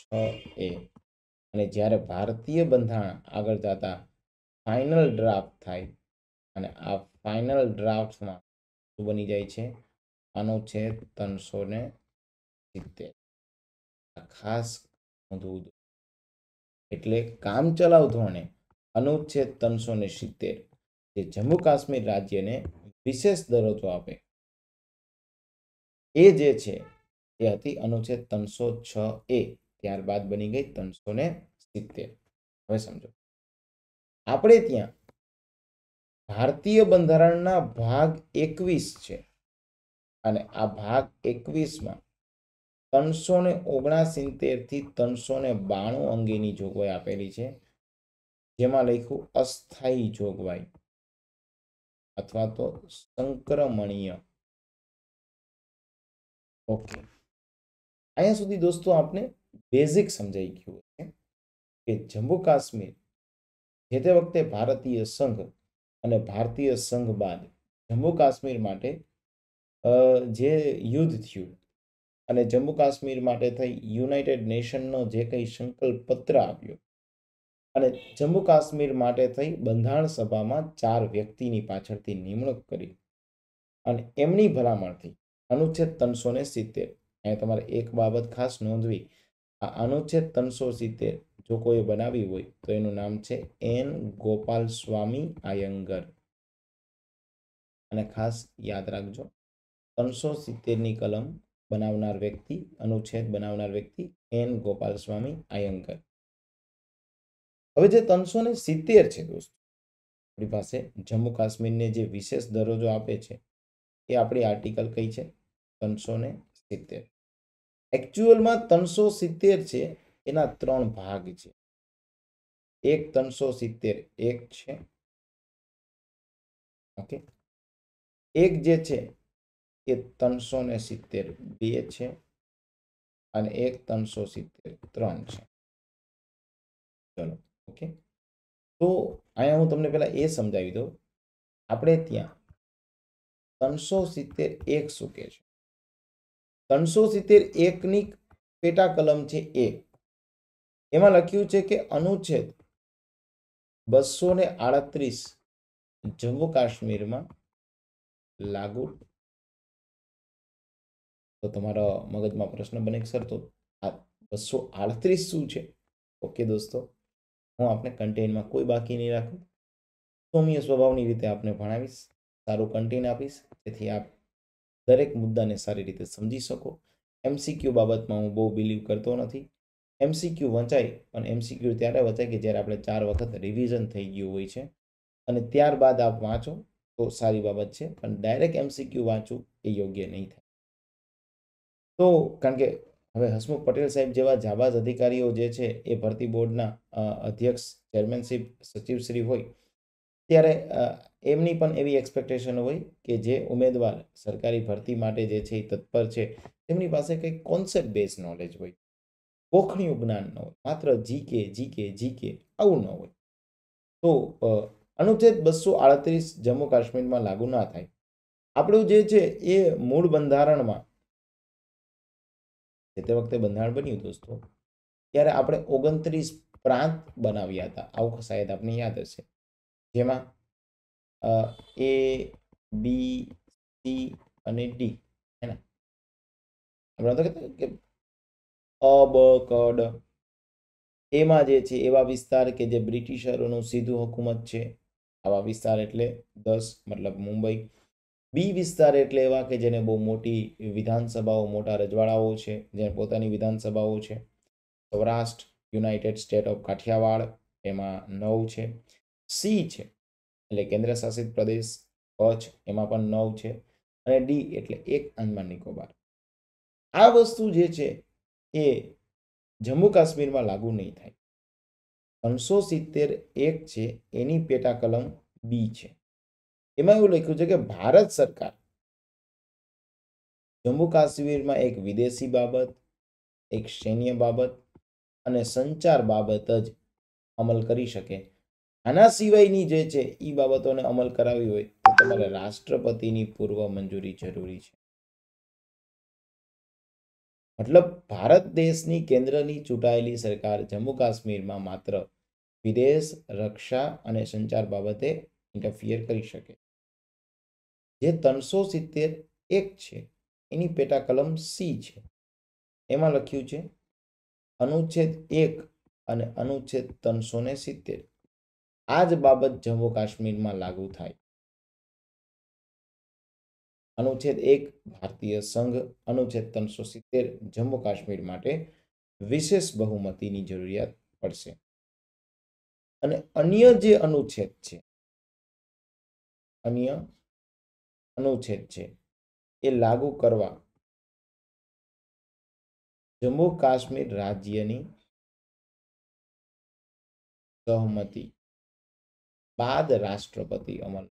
એ અને જ્યારે ભારતીય બંધારણ આગળ જતા ફાઇનલ ડ્રાફ્ટ થાય અને આ ફાઇનલ ડ્રાફ્ટમાં શું બની જાય છે આનો છે ત્રણસો ને સિત્તેર ખાસ નોંધવું એટલે કામચલાઉ ધોરણે અનુચ્છેદ ત્રણસો ને સિત્તેર જે જમ્મુ કાશ્મીર રાજ્યને વિશેષ દરજ્જો આપે એ જે છે એ હતી અનુચ્છેદ ત્રણસો છ એ ત્યારબાદ બની ગઈ ત્રણસો ને સિત્તેર હવે સમજો આપણે ત્યાં ભારતીય બંધારણના ભાગ એકવીસ છે અને આ ભાગ એકવીસમાં ત્રણસો ને ઓગણસિત્તેરથી ત્રણસો ને બાણું અંગેની જોગવાઈ આપેલી છે જેમાં લખ્યું અસ્થાયી જોગવાઈ અથવા તો સંક્રમણીય ઓકે અહીંયા સુધી દોસ્તો આપણે બેઝિક સમજાઈ ગયું છે કે જમ્મુ કાશ્મીર જે તે વખતે ભારતીય સંઘ અને ભારતીય સંઘ બાદ જમ્મુ કાશ્મીર માટે જે યુદ્ધ થયું અને જમ્મુ કાશ્મીર માટે થઈ યુનાઇટેડ નેશનનો જે કંઈ સંકલ્પ પત્ર આપ્યો અને જમ્મુ કાશ્મીર માટે થઈ બંધારણ સભામાં ચાર વ્યક્તિની પાછળથી નિમણૂક કરી અને એમની ભલામણથી અનુચ્છેદ ત્રણસો ને સિત્તેર અહીંયા તમારે એક બાબત ખાસ નોંધવી આ અનુચ્છેદ ત્રણસો સિત્તેર જો કોઈ બનાવી હોય તો એનું નામ છે એન ગોપાલ સ્વામી આયંગર અને ખાસ યાદ રાખજો ત્રણસો સિત્તેરની કલમ બનાવનાર વ્યક્તિ અનુચ્છેદ બનાવનાર વ્યક્તિ એન ગોપાલ સ્વામી આયંગર હવે જે ત્રણસો ને સિત્તેર છે દોસ્તો આપણી પાસે જમ્મુ કાશ્મીરને જે વિશેષ દરજ્જો આપે છે એ આપણી આર્ટિકલ કઈ છે ત્રણસો ને સિત્તેર એકચ્યુઅલમાં ત્રણસો સિત્તેર છે એના ત્રણ ભાગ છે એક ત્રણસો સિત્તેર એક છે ઓકે એક જે છે એ ત્રણસો ને સિત્તેર બે છે અને એક ત્રણસો સિત્તેર ત્રણ છે ચલો ઓકે તો અહીંયા હું તમને પહેલાં એ સમજાવી દઉં આપણે ત્યાં ત્રણસો સિત્તેર એક શું કે છે ત્રણસો સિત્તેર એકની પેટા કલમ છે એ એમાં લખ્યું છે કે અનુચ્છેદ બસો ને આડત્રીસ જમ્મુ કાશ્મીરમાં લાગુ તો તમારા મગજમાં પ્રશ્ન બને સર તો આ બસો આડત્રીસ શું છે ઓકે દોસ્તો હું આપને કન્ટેનમાં કોઈ બાકી નહીં રાખું સૌમ્ય સ્વભાવની રીતે આપને ભણાવીશ સારું કન્ટેન આપીશ જેથી આપ દરેક મુદ્દાને સારી રીતે સમજી શકો એમસીક્યુ બાબતમાં હું બહુ બિલીવ કરતો નથી એમસીક્યુ વંચાય પણ એમસીક્યુ ત્યારે વંચાય કે જ્યારે આપણે ચાર વખત રિવિઝન થઈ ગયું હોય છે અને ત્યારબાદ આપ વાંચો તો સારી બાબત છે પણ ડાયરેક્ટ એમસીક્યુ વાંચવું એ યોગ્ય નહીં થાય તો કારણ કે હવે હસમુખ પટેલ સાહેબ જેવા જાબાજ અધિકારીઓ જે છે એ ભરતી બોર્ડના અધ્યક્ષ ચેરમેનશીપ સચિવશ્રી હોય ત્યારે એમની પણ એવી એક્સપેક્ટેશન હોય કે જે ઉમેદવાર સરકારી ભરતી માટે જે છે એ તત્પર છે તેમની પાસે કંઈક કોન્સેપ્ટ બેઝ નોલેજ હોય કોખણીયું જ્ઞાન ન હોય માત્ર જીકે જીકે જીકે આવું ન હોય તો અનુચ્છેદ બસો આડત્રીસ જમ્મુ કાશ્મીરમાં લાગુ ના થાય આપણું જે છે એ મૂળ બંધારણમાં જે તે વખતે બંધારણ બન્યું દોસ્તો ત્યારે આપણે ઓગણત્રીસ પ્રાંત બનાવ્યા હતા આવું શાયદ આપને યાદ હશે જેમાં એ બી સી અને ડી હેને કે અ બ કડ એમાં જે છે એવા વિસ્તાર કે જે બ્રિટિશરોનું સીધું હુકુમત છે આવા વિસ્તાર એટલે દસ મતલબ મુંબઈ બી વિસ્તાર એટલે એવા કે જેને બહુ મોટી વિધાનસભાઓ મોટા રજવાડાઓ છે જેને પોતાની વિધાનસભાઓ છે Saurashtra united state of Kathiawad એમાં નવ છે સી છે એટલે કેન્દ્રશાસિત પ્રદેશ કચ્છ એમાં પણ નવ છે અને ડી એટલે એક અંદમાન નિકોબાર આ વસ્તુ જે છે એ જમ્મુ કાશ્મીરમાં લાગુ નહીં થાય ત્રણસો સિત્તેર એક છે એની પેટા કલમ બી છે એમાં એવું લખ્યું છે કે ભારત સરકાર જમ્મુ કાશ્મીરમાં એક વિદેશી બાબત એક સૈન્ય બાબત અને સંચાર બાબત જ અમલ કરી શકે આના સિવાયની જે છે એ બાબતોને અમલ કરાવી હોય તો તમારે રાષ્ટ્રપતિની પૂર્વ મંજૂરી જરૂરી છે મતલબ ભારત દેશની કેન્દ્રની ચૂંટાયેલી સરકાર જમ્મુ કાશ્મીરમાં માત્ર વિદેશ રક્ષા અને સંચાર બાબતે ઇન્ટરફિયર કરી શકે જે ત્રણસો સિત્તેર એક છે એની પેટા કલમ સી છે એમાં લખ્યું છે અનુચ્છેદ એક અને અનુચ્છેદ ત્રણસો ને સિત્તેર આ જ બાબત જમ્મુ કાશ્મીરમાં લાગુ થાય અનુચ્છેદ એક ભારતીય સંઘ અનુચ્છેદ ત્રણસો સિત્તેર જમ્મુ કાશ્મીર માટે વિશેષ બહુમતીની જરૂરિયાત પડશે અને અન્ય જે અનુચ્છેદ છે અન્ય અનુચ્છેદ છે એ લાગુ કરવા જમ્મુ કાશ્મીર રાજ્યની સહમતી બાદ રાષ્ટ્રપતિ અમલ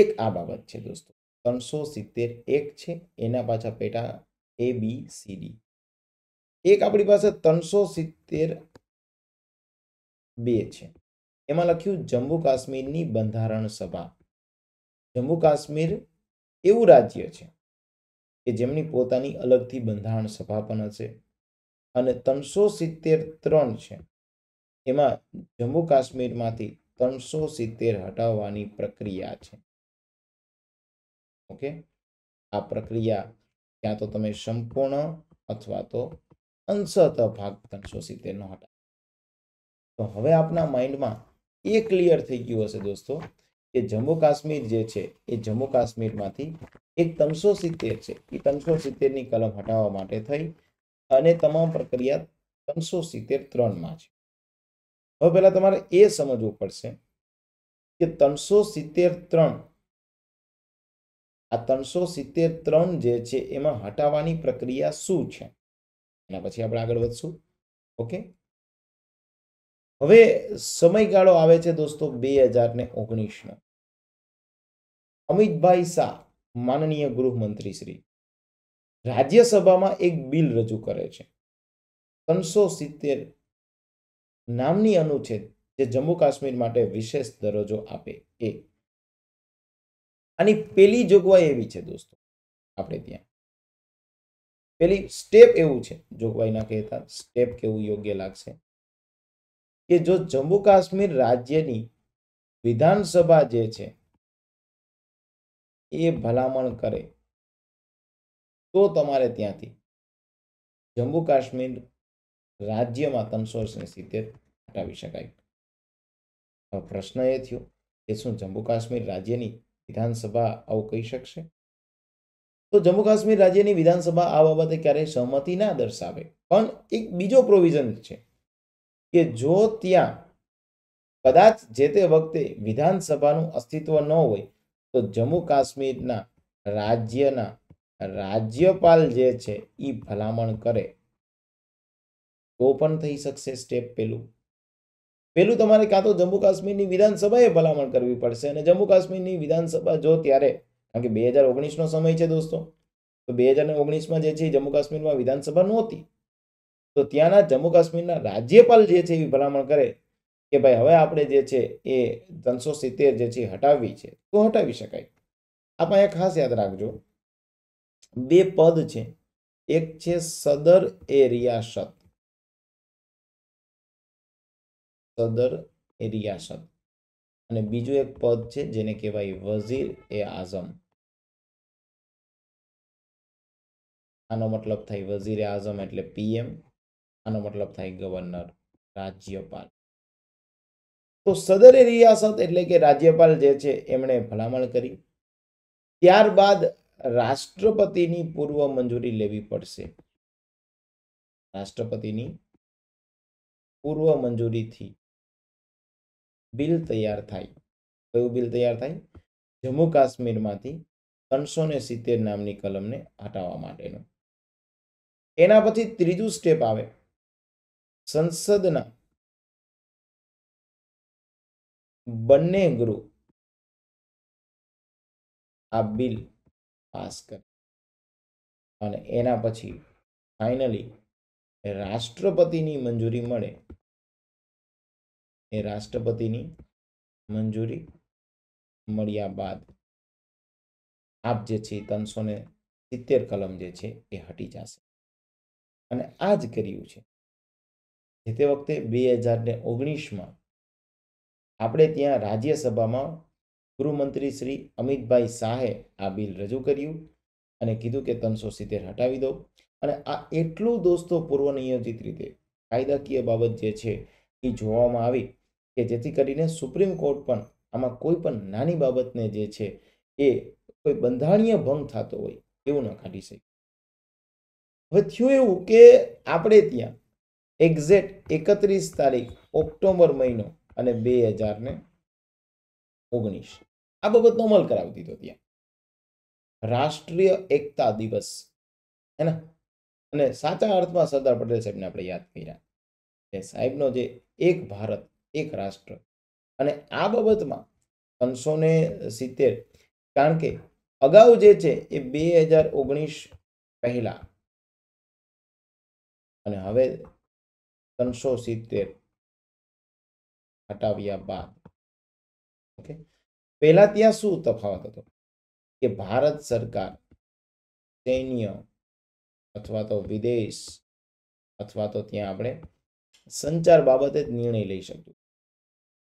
એક આ બાબત છે દોસ્તો ત્રણસો સિત્તેર એક છે એના પાછા પેટા એ બી સી ડી એક આપણી પાસે ત્રણસો સિત્તેર બે છે એમાં લખ્યું જમ્મુ કાશ્મીરની બંધારણ સભા જમ્મુ કાશ્મીર એવું રાજ્ય છે કે જેમની પોતાની અલગથી બંધારણ સભા પણ હશે અને ત્રણસો સિત્તેર ત્રણ છે એમાં જમ્મુ કાશ્મીરમાંથી ત્રણસો સિત્તેર હટાવવાની પ્રક્રિયા છે ઓકે આ પ્રક્રિયા ક્યાં તો તમે સંપૂર્ણ અથવા તો અંશત ભાગ ત્રણસો સિત્તેરનો હટાવ તો હવે આપના માઇન્ડમાં એ ક્લિયર થઈ ગયું હશે દોસ્તો કે જમ્મુ કાશ્મીર જે છે એ જમ્મુ કાશ્મીરમાંથી એક ત્રણસો સિત્તેર છે એ ત્રણસો સિત્તેરની કલમ હટાવવા માટે થઈ અને તમામ પ્રક્રિયા ત્રણસો સિત્તેર ત્રણમાં છે હવે પહેલાં તમારે એ સમજવું પડશે કે ત્રણસો સિત્તેર ત્રણ આ ત્રણસો સિત્તેર ત્રણ જે છે એમાં હટાવવાની પ્રક્રિયા શું છે એના પછી આપણે આગળ વધશું ઓકે હવે સમયગાળો આવે છે દોસ્તો બે હજાર ને ઓગણીસનો અમિતભાઈ શાહ માનનીય ગૃહમંત્રી શ્રી રાજ્યસભામાં એક બિલ રજૂ કરે છે ત્રણસો સિત્તેર નામની અનુચ્છેદ જે જમ્મુ કાશ્મીર માટે વિશેષ દરજ્જો આપે એ આની પેલી જોગવાઈ એવી છે દોસ્તો આપણે ત્યાં પેલી સ્ટેપ એવું છે જોગવાઈના કહેતા સ્ટેપ કેવું યોગ્ય લાગશે કે જો જમ્મુ કાશ્મીર રાજ્યની વિધાનસભા જે છે એ ભલામણ કરે તો તમારે ત્યાંથી જમ્મુ કાશ્મીર રાજ્યમાં ત્રણસોને સિત્તેર હટાવી શકાય પ્રશ્ન એ થયો કે શું જમ્મુ કાશ્મીર રાજ્યની વિધાનસભા આવું કહી શકશે તો જમ્મુ કાશ્મીર રાજ્યની વિધાનસભા આ બાબતે ક્યારેય સહમતિ ના દર્શાવે પણ એક બીજો પ્રોવિઝન છે કે જો ત્યાં કદાચ જે તે વખતે વિધાનસભાનું અસ્તિત્વ ન હોય તો જમ્મુ કાશ્મીરના રાજ્યના રાજ્યપાલ જે છે એ ભલામણ કરે તો પણ થઈ શકશે સ્ટેપ પહેલું પહેલું તમારે કાં તો જમ્મુ કાશ્મીરની વિધાનસભાએ ભલામણ કરવી પડશે અને જમ્મુ કાશ્મીરની વિધાનસભા જો ત્યારે કારણ કે બે હજાર ઓગણીસનો સમય છે દોસ્તો તો બે હજાર ઓગણીસમાં જે છે જમ્મુ કાશ્મીરમાં વિધાનસભા નહોતી તો ત્યાંના જમ્મુ કાશ્મીરના રાજ્યપાલ જે છે એવી ભલામણ કરે કે ભાઈ હવે આપણે જે છે એ ત્રણસો સિત્તેર જે છે હટાવવી છે તો હટાવી શકાય આપણે ખાસ યાદ રાખજો બે પદ છે એક છે સદર એ રિયાસત સદર એ રિયાસત અને બીજું એક પદ છે જેને કહેવાય વઝીર એ આઝમ આનો મતલબ થાય વઝીર આઝમ એટલે પીએમ આનો મતલબ થાય ગવર્નર રાજ્યપાલ તો સદર એ રિયાસત એટલે કે રાજ્યપાલ જે છે એમણે ભલામણ કરી ત્યારબાદ રાષ્ટ્રપતિની પૂર્વ મંજૂરી લેવી પડશે રાષ્ટ્રપતિની પૂર્વ મંજૂરીથી બિલ તૈયાર થાય કયું બિલ તૈયાર થાય જમ્મુ કાશ્મીરમાંથી ત્રણસો ને સિત્તેર નામની કલમને હટાવવા માટેનું એના પછી ત્રીજું સ્ટેપ આવે સંસદના બંને ગૃહ આ બિલ પાસ કરે અને એના પછી ફાઇનલી રાષ્ટ્રપતિની મંજૂરી મળે એ રાષ્ટ્રપતિની મંજૂરી મળ્યા બાદ આપ જે છે ત્રણસો ને સિત્તેર કલમ જે છે એ હટી જશે અને આ જ કર્યું છે જે તે વખતે બે હજાર ને ઓગણીસમાં આપણે ત્યાં રાજ્યસભામાં ગૃહમંત્રી શ્રી અમિતભાઈ શાહે આ બિલ રજૂ કર્યું અને કીધું કે ત્રણસો સિત્તેર હટાવી દો અને આ એટલું દોસ્તો પૂર્વનિયોજિત રીતે કાયદાકીય બાબત જે છે એ જોવામાં આવી કે જેથી કરીને સુપ્રીમ કોર્ટ પણ આમાં કોઈ પણ નાની બાબતને જે છે એ કોઈ બંધારણીય ભંગ થતો હોય એવું ન કાઢી શકે હવે થયું એવું કે આપણે ત્યાં એક્ઝેક્ટ એકત્રીસ તારીખ ઓક્ટોબર મહિનો અને બે હજાર ને ઓગણીસ આ બાબતનો અમલ કરાવી દીધો ત્યાં રાષ્ટ્રીય એકતા દિવસ હે ને અને સાચા અર્થમાં સરદાર પટેલ સાહેબને આપણે યાદ કર્યા કે સાહેબનો જે એક ભારત એક રાષ્ટ્ર અને આ બાબતમાં ત્રણસો ને સિત્તેર કારણ કે અગાઉ જે છે એ બે હજાર ઓગણીસ પહેલા અને હવે ત્રણસો સિત્તેર હટાવ્યા બાદ ઓકે પહેલા ત્યાં શું તફાવત હતો કે ભારત સરકાર સૈન્ય અથવા તો વિદેશ અથવા તો ત્યાં આપણે સંચાર બાબતે જ નિર્ણય લઈ શકીએ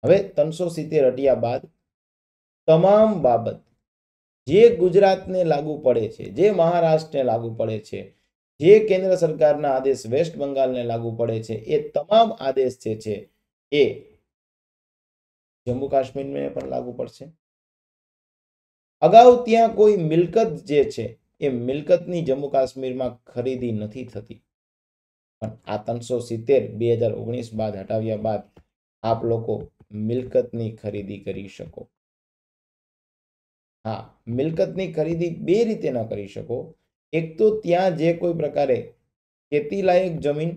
હવે ત્રણસો સિત્તેર હટિયા બાદ તમામ બાબત જે ગુજરાતને લાગુ પડે છે જે મહારાષ્ટ્રને લાગુ પડે છે જે કેન્દ્ર સરકારના આદેશ વેસ્ટ બંગાળને લાગુ પડે છે એ તમામ આદેશ જે છે એ જમ્મુ કાશ્મીરને પણ લાગુ પડશે અગાઉ ત્યાં કોઈ મિલકત જે છે એ મિલકતની જમ્મુ કાશ્મીરમાં ખરીદી નથી થતી પણ આ ત્રણસો સિત્તેર બે હજાર ઓગણીસ બાદ હટાવ્યા બાદ આપ લોકો મિલકતની ખરીદી કરી શકો હા મિલકતની ખરીદી બે રીતે ન કરી શકો એક તો ત્યાં જે કોઈ પ્રકારે ખેતીલાયક જમીન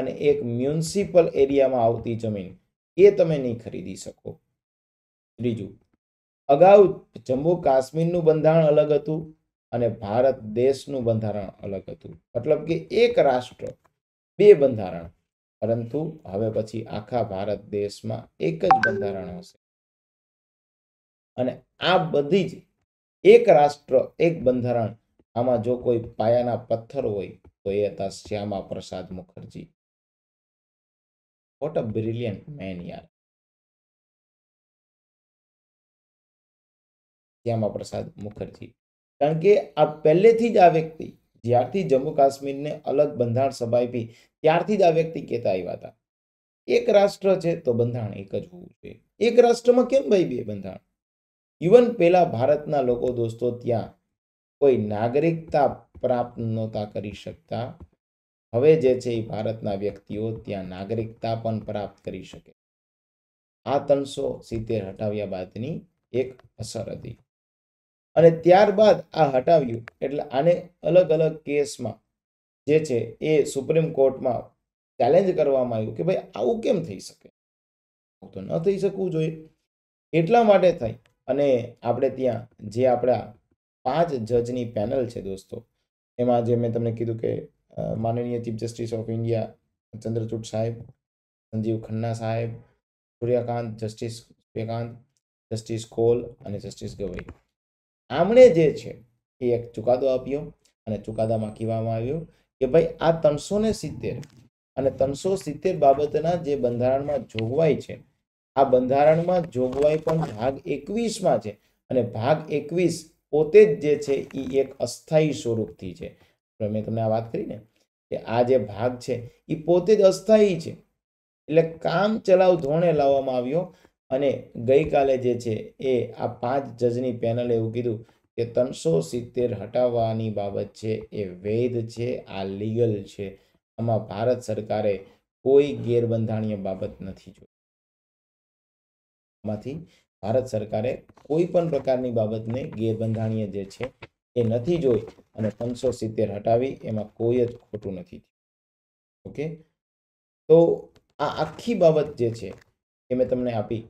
અને એક મ્યુનિસિપલ એરિયામાં આવતી જમીન એ તમે નહીં ખરીદી શકો ત્રીજું અગાઉ જમ્મુ કાશ્મીરનું બંધારણ અલગ હતું અને ભારત દેશનું બંધારણ અલગ હતું મતલબ કે એક રાષ્ટ્ર બે બંધારણ પરંતુ હવે પછી આખા ભારત દેશમાં એક જ બંધારણ હશે અને આ બધી જ એક રાષ્ટ્ર એક બંધારણ આમાં જો કોઈ પાયાના પથ્થર હોય તો એ હતા Shyama Prasad Mukherjee what a brilliant man યાર શ્યામા પ્રસાદ મુખર્જી કારણ કે આ પહેલેથી જ આ વ્યક્તિ જ્યારથી જમ્મુ કાશ્મીરને અલગ બંધારણ સભા ત્યારથી જ આ વ્યક્તિ કહેતા આવ્યા હતા એક રાષ્ટ્ર છે તો બંધારણ એક જ હોવું જોઈએ એક રાષ્ટ્રમાં કેમ ભાઈ બે બંધારણ ઇવન પહેલા ભારતના લોકો દોસ્તો ત્યાં કોઈ નાગરિકતા પ્રાપ્ત નહોતા કરી શકતા હવે જે છે એ ભારતના વ્યક્તિઓ ત્યાં નાગરિકતા પણ પ્રાપ્ત કરી શકે આ ત્રણસો સિત્તેર હટાવ્યા બાદની એક અસર હતી અને ત્યારબાદ આ હટાવ્યું એટલે આને અલગ અલગ કેસમાં જે છે એ સુપ્રીમ કોર્ટમાં ચેલેન્જ કરવામાં આવ્યું કે ભાઈ આવું કેમ થઈ શકે આવું તો ન થઈ શકવું જોઈએ એટલા માટે થઈ અને આપણે ત્યાં જે આપણા પાંચ જજની પેનલ છે દોસ્તો એમાં જે મેં તમને કીધું કે માનનીય chief justice of India Chandrachud સાહેબ સંજીવ ખન્ના સાહેબ સૂર્યકાંત જસ્ટિસ સૂર્યકાંત જસ્ટિસ કોલ અને જસ્ટિસ ગવઈ આમણે જે છે એ એક ચુકાદો આપ્યો અને ચુકાદામાં કહેવામાં આવ્યું કે ભાઈ આ ત્રણસો ને સિત્તેર અને ત્રણસો સિત્તેર બાબતના જે બંધારણમાં જોગવાઈ છે આ બંધારણમાં જોગવાઈ પણ ભાગ એકવીસમાં છે અને ભાગ એકવીસ પોતે જ જે છે એ એક અસ્થાયી સ્વરૂપથી છે મેં તમને આ વાત કરીને કે આ જે ભાગ છે એ પોતે જ અસ્થાયી છે એટલે કામ ચલાવ ધોરણે લાવવામાં આવ્યો અને ગઈકાલે જે છે એ આ પાંચ જજની પેનલે એવું કીધું કે ત્રણસો સિત્તેર હટાવવાની બાબત છે એ વૈધ છે આ લીગલ છે આમાં ભારત સરકારે કોઈ ગેરબંધાણીય બાબત નથી જોઈ આમાંથી ભારત સરકારે કોઈ પણ પ્રકારની બાબતને ગેરબંધાણીય જે છે એ નથી જોઈ અને ત્રણસો સિત્તેર હટાવી એમાં કોઈ જ ખોટું નથી ઓકે તો આ આખી બાબત જે છે એ મેં તમને આપી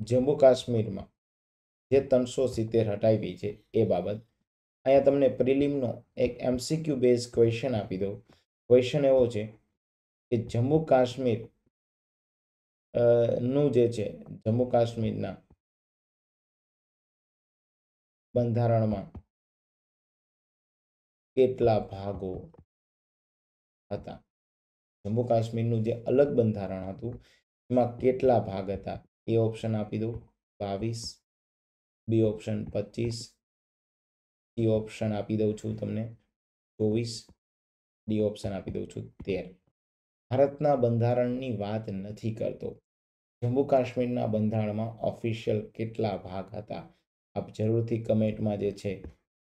જમ્મુ કાશ્મીરમાં જે ત્રણસો સિત્તેર હટાવી છે એ બાબત અહીંયા તમને પ્રિલિમનો એક એમસીક્યુ બેઝ ક્વેશ્ચન આપી દઉં ક્વેશ્ચન એવો છે કે જમ્મુ કાશ્મીર નું જે છે જમ્મુ કાશ્મીરના બંધારણમાં કેટલા ભાગો હતા જમ્મુ કાશ્મીરનું જે અલગ બંધારણ હતું એમાં કેટલા ભાગ હતા એ ઓપ્શન આપી દઉં બાવીસ બી ઓપ્શન પચીસ સી ઓપ્શન આપી દઉં છું તમને ચોવીસ ડી ઓપ્શન આપી દઉં છું તેર ભારતના બંધારણની વાત નથી કરતો જમ્મુ કાશ્મીરના બંધારણમાં ઓફિશિયલ કેટલા ભાગ હતા આપ જરૂરથી કમેન્ટમાં જે છે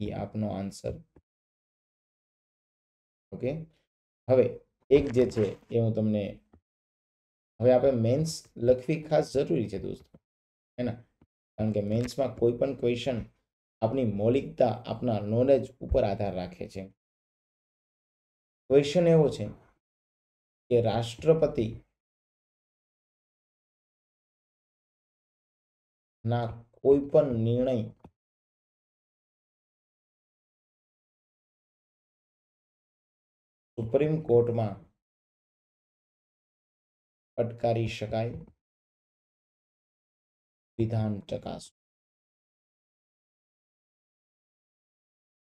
એ આપનો આન્સર ઓકે હવે એક જે છે એ હું તમને હવે આપણે મેન્સ લખવી ખાસ જરૂરી છે દોસ્તો હે ને કારણ કે મેન્સમાં કોઈ પણ ક્વેશ્ચન આપની મૌલિકતા આપના નોલેજ ઉપર આધાર રાખે છે ક્વેશ્ચન એવો છે કે રાષ્ટ્રપતિ ના કોઈ પણ નિર્ણય સુપ્રીમ કોર્ટમાં અટકાવી શકાય વિધાન ચકાસો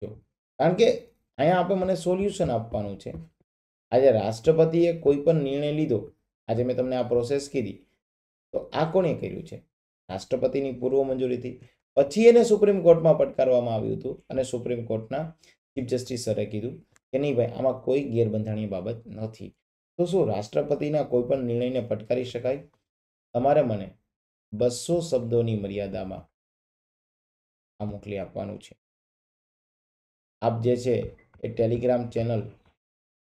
કારણ કે અહીંયા આપણે મને સોલ્યુશન આપવાનું છે આજે રાષ્ટ્રપતિએ કોઈ પણ નિર્ણય લીધો આજે મેં તમને આ પ્રોસેસ કીધી તો આ કોણે કર્યું છે રાષ્ટ્રપતિની પૂર્વ મંજૂરીથી પછી એને સુપ્રીમ કોર્ટમાં પડકારવામાં આવ્યું હતું અને સુપ્રીમ કોર્ટના ચીફ જસ્ટિસ સરે કીધું કે નહીં ભાઈ આમાં કોઈ ગેરબંધારણીય બાબત નથી તો શું રાષ્ટ્રપતિના કોઈ પણ નિર્ણયને ફટકારી શકાય તમારે મને બસો શબ્દોની મર્યાદામાં આ મોકલી આપવાનું છે આપ જે છે એ ટેલિગ્રામ ચેનલ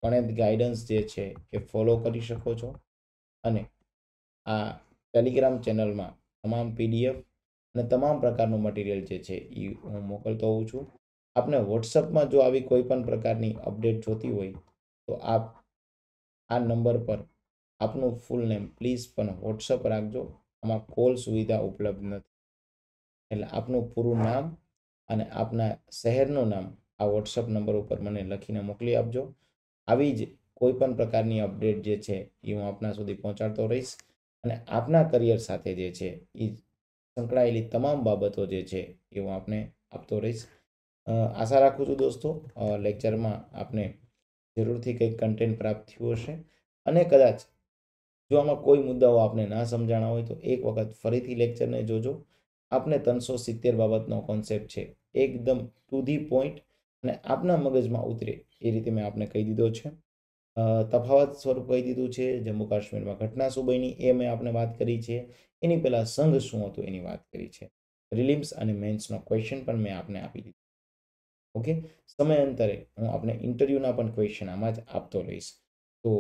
ગણેત ગાઈડન્સ જે છે એ ફોલો કરી શકો છો અને આ ટેલિગ્રામ ચેનલમાં તમામ પીડીએફ અને તમામ પ્રકારનું મટીરિયલ જે છે એ હું મોકલતો હોઉં છું આપને વોટ્સઅપમાં જો આવી કોઈ પણ પ્રકારની અપડેટ જોતી હોય તો આપ આ નંબર પર આપનું ફૂલ નેમ પ્લીઝ પણ વોટ્સઅપ રાખજો આમાં કોલ સુવિધા ઉપલબ્ધ નથી એટલે આપનું પૂરું નામ અને આપના શહેરનું નામ આ વોટ્સઅપ નંબર ઉપર મને લખીને મોકલી આપજો આવી જ કોઈ પણ પ્રકારની અપડેટ જે છે એ હું આપના સુધી પહોંચાડતો રહીશ અને આપના કરિયર સાથે જે છે એ સંકળાયેલી તમામ બાબતો જે છે એ હું આપને આપતો રહીશ આશા રાખું છું દોસ્તો લેક્ચરમાં આપને જરૂરથી કંઈક કન્ટેન્ટ પ્રાપ્ત થયું હશે અને કદાચ જો આમાં કોઈ મુદ્દાઓ આપને ના સમજાણા હોય તો એક વખત ફરીથી લેક્ચરને જોજો આપને ત્રણસો સિત્તેર બાબતનો કોન્સેપ્ટ છે એકદમ ટુ ધી પોઈન્ટ અને આપના મગજમાં ઉતરે એ રીતે મેં આપને કહી દીધો છે તફાવત સ્વરૂપ કહી દીધું છે જમ્મુ કાશ્મીરમાં ઘટના શું બની એ મેં આપને વાત કરી છે એની પહેલાં સંઘ શું હતું એની વાત કરી છે રિલિમ્સ અને મેન્સનો ક્વેશ્ચન પણ મેં આપને આપી દીધો ઓકે સમયાંતરે હું આપણે ઇન્ટરવ્યૂના પણ ક્વેશ્ચન આમાં જ આપતો રહીશ તો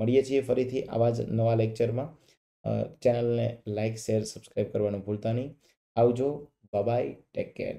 મળીએ છીએ ફરીથી આવા જ નવા લેક્ચરમાં ચેનલને લાઇક શેર સબસ્ક્રાઈબ કરવાનું ભૂલતા નહીં આવજો બાય ટેક કેર